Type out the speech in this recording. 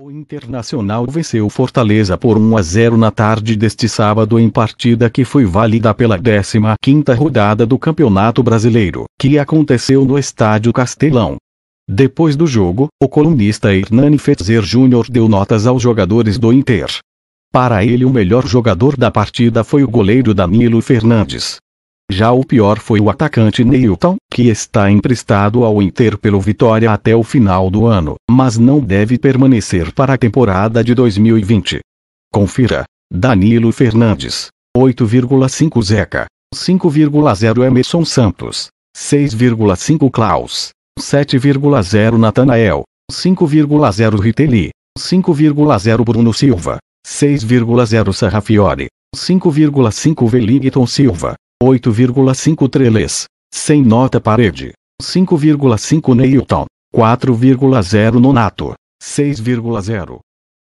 O Internacional venceu Fortaleza por 1 a 0 na tarde deste sábado em partida que foi válida pela 15ª rodada do Campeonato Brasileiro, que aconteceu no Estádio Castelão. Depois do jogo, o colunista Hernani Fetzer Júnior deu notas aos jogadores do Inter. Para ele o melhor jogador da partida foi o goleiro Danilo Fernandes, já o pior foi o atacante Neilton, que está emprestado ao Inter pelo Vitória até o final do ano, mas não deve permanecer para a temporada de 2020. Confira. Danilo Fernandes. 8,5 Zeca. 5,0 Emerson Santos. 6,5 Klaus. 7,0 Natanael. 5,0 Riteli. 5,0 Bruno Silva. 6,0 Sarrafiore. 5,5 Wellington Silva. 8,5 treles, sem nota parede, 5,5 Newton, 4,0 nonato, 6,0.